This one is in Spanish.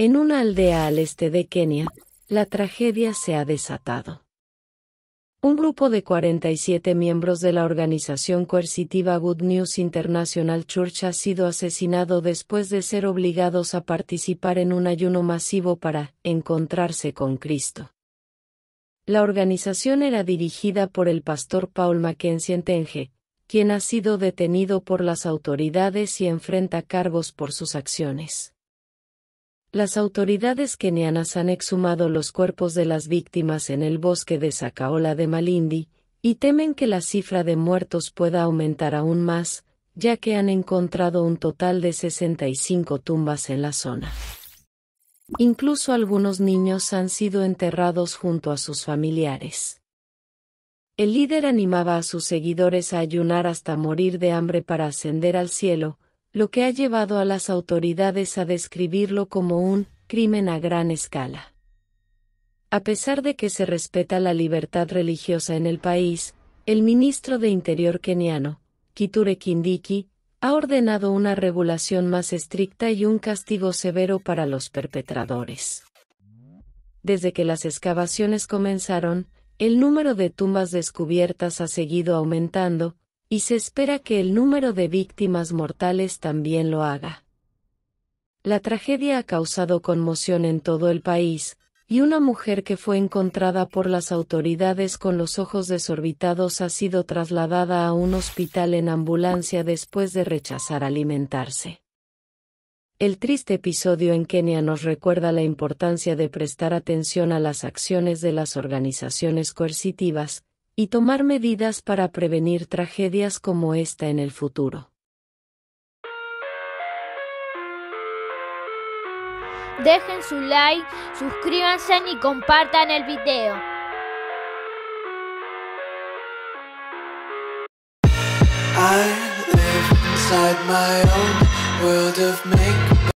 En una aldea al este de Kenia, la tragedia se ha desatado. Un grupo de 47 miembros de la organización coercitiva Good News International Church ha sido asesinado después de ser obligados a participar en un ayuno masivo para encontrarse con Cristo. La organización era dirigida por el pastor Paul Mackenzie Entenge, quien ha sido detenido por las autoridades y enfrenta cargos por sus acciones. Las autoridades kenianas han exhumado los cuerpos de las víctimas en el bosque de Sacaola de Malindi, y temen que la cifra de muertos pueda aumentar aún más, ya que han encontrado un total de 65 tumbas en la zona. Incluso algunos niños han sido enterrados junto a sus familiares. El líder animaba a sus seguidores a ayunar hasta morir de hambre para ascender al cielo, lo que ha llevado a las autoridades a describirlo como un crimen a gran escala. A pesar de que se respeta la libertad religiosa en el país, el ministro de Interior keniano, Kiture Kindiki, ha ordenado una regulación más estricta y un castigo severo para los perpetradores. Desde que las excavaciones comenzaron, el número de tumbas descubiertas ha seguido aumentando, y se espera que el número de víctimas mortales también lo haga. La tragedia ha causado conmoción en todo el país, y una mujer que fue encontrada por las autoridades con los ojos desorbitados ha sido trasladada a un hospital en ambulancia después de rechazar alimentarse. El triste episodio en Kenia nos recuerda la importancia de prestar atención a las acciones de las organizaciones coercitivas, y tomar medidas para prevenir tragedias como esta en el futuro. Dejen su like, suscríbanse y compartan el video.